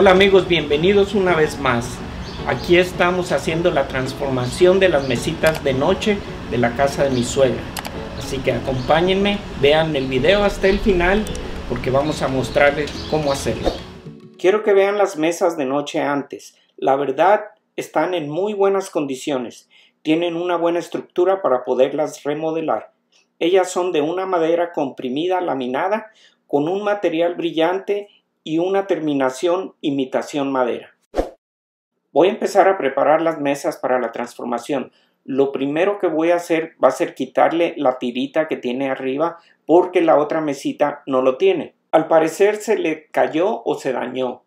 Hola amigos, bienvenidos una vez más. Aquí estamos haciendo la transformación de las mesitas de noche de la casa de mi suegra. Así que acompáñenme, vean el video hasta el final porque vamos a mostrarles cómo hacerlo. Quiero que vean las mesas de noche antes. La verdad, están en muy buenas condiciones. Tienen una buena estructura para poderlas remodelar. Ellas son de una madera comprimida laminada con un material brillante una terminación imitación madera. Voy a empezar a preparar las mesas para la transformación. Lo primero que voy a hacer va a ser quitarle la tirita que tiene arriba porque la otra mesita no lo tiene. Al parecer se le cayó o se dañó.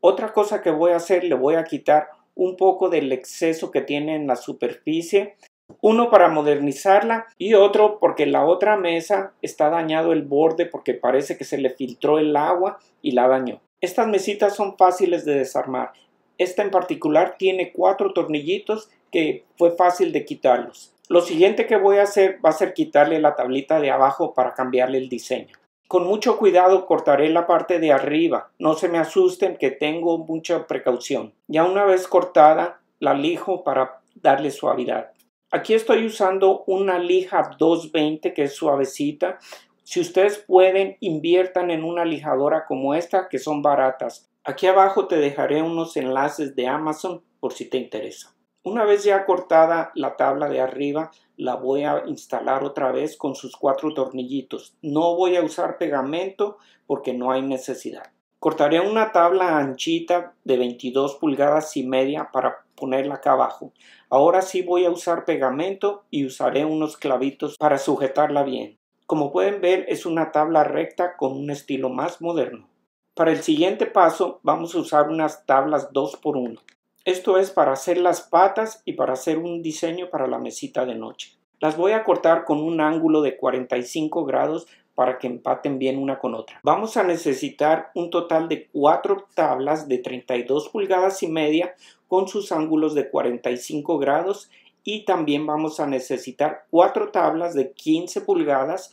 Otra cosa que voy a hacer, le voy a quitar un poco del exceso que tiene en la superficie uno para modernizarla y otro porque la otra mesa está dañado el borde porque parece que se le filtró el agua y la dañó. Estas mesitas son fáciles de desarmar. Esta en particular tiene cuatro tornillitos que fue fácil de quitarlos. Lo siguiente que voy a hacer va a ser quitarle la tablita de abajo para cambiarle el diseño. Con mucho cuidado cortaré la parte de arriba, no se me asusten que tengo mucha precaución. Ya una vez cortada la lijo para darle suavidad. Aquí estoy usando una lija 220 que es suavecita. Si ustedes pueden, inviertan en una lijadora como esta que son baratas. Aquí abajo te dejaré unos enlaces de Amazon por si te interesa. Una vez ya cortada la tabla de arriba, la voy a instalar otra vez con sus cuatro tornillitos. No voy a usar pegamento porque no hay necesidad. Cortaré una tabla anchita de 22 pulgadas y media para ponerla acá abajo. Ahora sí voy a usar pegamento y usaré unos clavitos para sujetarla bien. Como pueden ver es una tabla recta con un estilo más moderno. Para el siguiente paso vamos a usar unas tablas 2x1. Esto es para hacer las patas y para hacer un diseño para la mesita de noche. Las voy a cortar con un ángulo de 45 grados para que empaten bien una con otra. Vamos a necesitar un total de cuatro tablas de 32 pulgadas y media con sus ángulos de 45 grados y también vamos a necesitar cuatro tablas de 15 pulgadas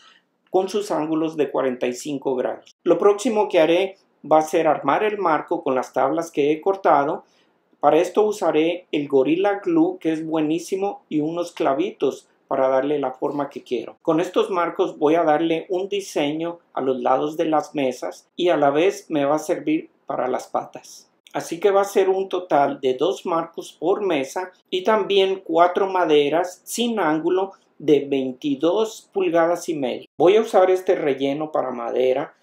con sus ángulos de 45 grados. Lo próximo que haré va a ser armar el marco con las tablas que he cortado. Para esto usaré el Gorilla Glue que es buenísimo y unos clavitos para darle la forma que quiero. Con estos marcos voy a darle un diseño a los lados de las mesas y a la vez me va a servir para las patas. Así que va a ser un total de dos marcos por mesa y también cuatro maderas sin ángulo de 22 pulgadas y media. Voy a usar este relleno para madera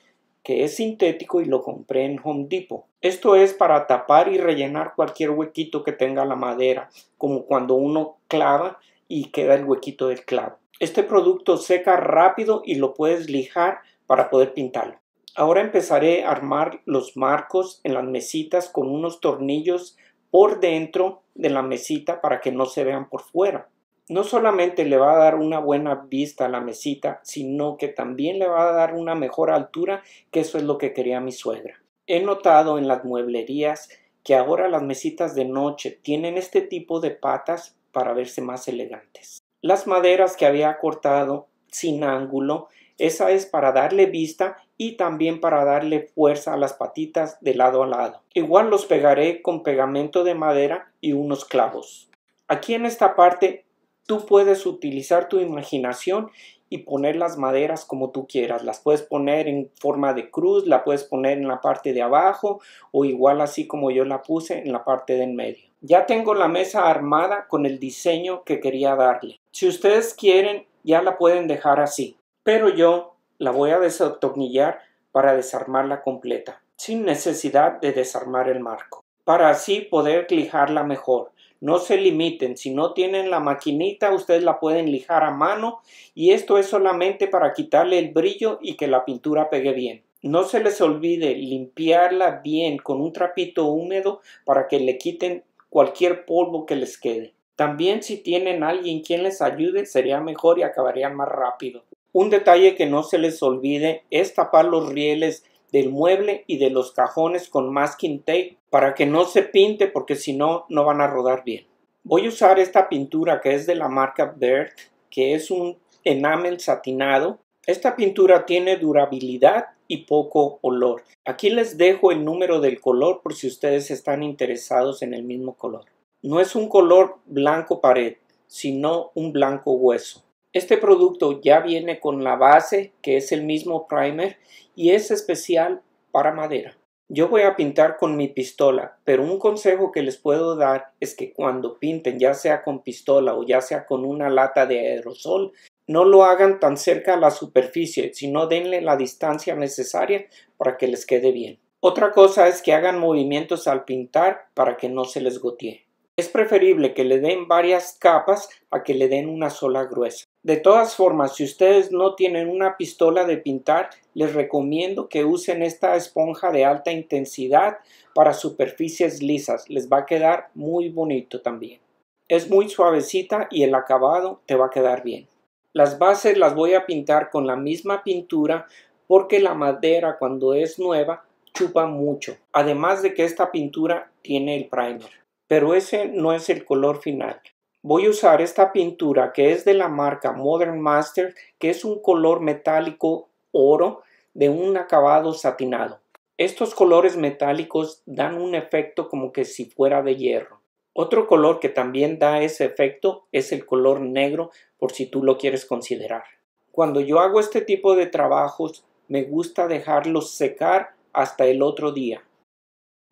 que es sintético y lo compré en Home Depot. Esto es para tapar y rellenar cualquier huequito que tenga la madera, como cuando uno clava y queda el huequito del clavo. Este producto seca rápido y lo puedes lijar para poder pintarlo. Ahora empezaré a armar los marcos en las mesitas con unos tornillos por dentro de la mesita para que no se vean por fuera. No solamente le va a dar una buena vista a la mesita, sino que también le va a dar una mejor altura, que eso es lo que quería mi suegra. He notado en las mueblerías que ahora las mesitas de noche tienen este tipo de patas para verse más elegantes. Las maderas que había cortado sin ángulo, esa es para darle vista y también para darle fuerza a las patitas de lado a lado. Igual los pegaré con pegamento de madera y unos clavos. Aquí en esta parte tú puedes utilizar tu imaginación y poner las maderas como tú quieras. Las puedes poner en forma de cruz, la puedes poner en la parte de abajo o igual así como yo la puse en la parte de en medio. Ya tengo la mesa armada con el diseño que quería darle. Si ustedes quieren, ya la pueden dejar así, pero yo la voy a desatornillar para desarmarla completa, sin necesidad de desarmar el marco, para así poder lijarla mejor. No se limiten, si no tienen la maquinita, ustedes la pueden lijar a mano y esto es solamente para quitarle el brillo y que la pintura pegue bien. No se les olvide limpiarla bien con un trapito húmedo para que le quiten cualquier polvo que les quede. También si tienen alguien quien les ayude sería mejor y acabarían más rápido. Un detalle que no se les olvide es tapar los rieles del mueble y de los cajones con masking tape para que no se pinte porque si no no van a rodar bien. Voy a usar esta pintura que es de la marca Bert que es un enamel satinado esta pintura tiene durabilidad y poco olor. Aquí les dejo el número del color por si ustedes están interesados en el mismo color. No es un color blanco pared, sino un blanco hueso. Este producto ya viene con la base que es el mismo primer y es especial para madera. Yo voy a pintar con mi pistola, pero un consejo que les puedo dar es que cuando pinten, ya sea con pistola o ya sea con una lata de aerosol, no lo hagan tan cerca a la superficie, sino denle la distancia necesaria para que les quede bien. Otra cosa es que hagan movimientos al pintar para que no se les gotee. Es preferible que le den varias capas a que le den una sola gruesa. De todas formas, si ustedes no tienen una pistola de pintar, les recomiendo que usen esta esponja de alta intensidad para superficies lisas. Les va a quedar muy bonito también. Es muy suavecita y el acabado te va a quedar bien. Las bases las voy a pintar con la misma pintura porque la madera cuando es nueva chupa mucho. Además de que esta pintura tiene el primer. Pero ese no es el color final. Voy a usar esta pintura que es de la marca Modern Master, que es un color metálico oro de un acabado satinado. Estos colores metálicos dan un efecto como que si fuera de hierro. Otro color que también da ese efecto es el color negro por si tú lo quieres considerar. Cuando yo hago este tipo de trabajos me gusta dejarlos secar hasta el otro día.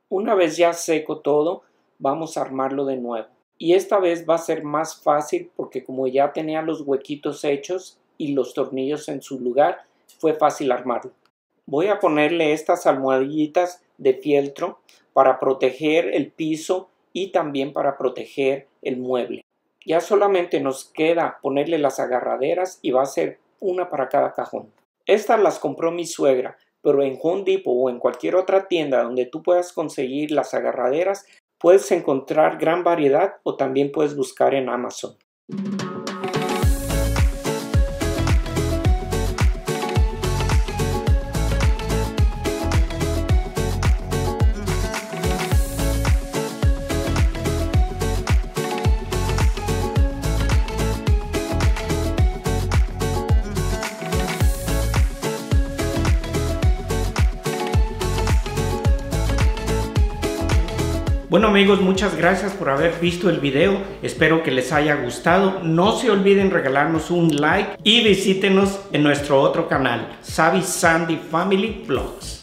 Una vez ya seco todo, vamos a armarlo de nuevo. Y esta vez va a ser más fácil porque como ya tenía los huequitos hechos y los tornillos en su lugar, fue fácil armarlo. Voy a ponerle estas almohadillitas de fieltro para proteger el piso también para proteger el mueble. Ya solamente nos queda ponerle las agarraderas y va a ser una para cada cajón. Estas las compró mi suegra, pero en Home Depot o en cualquier otra tienda donde tú puedas conseguir las agarraderas, puedes encontrar gran variedad o también puedes buscar en Amazon. Bueno amigos, muchas gracias por haber visto el video, espero que les haya gustado. No se olviden regalarnos un like y visítenos en nuestro otro canal, Savi Sandy Family Vlogs.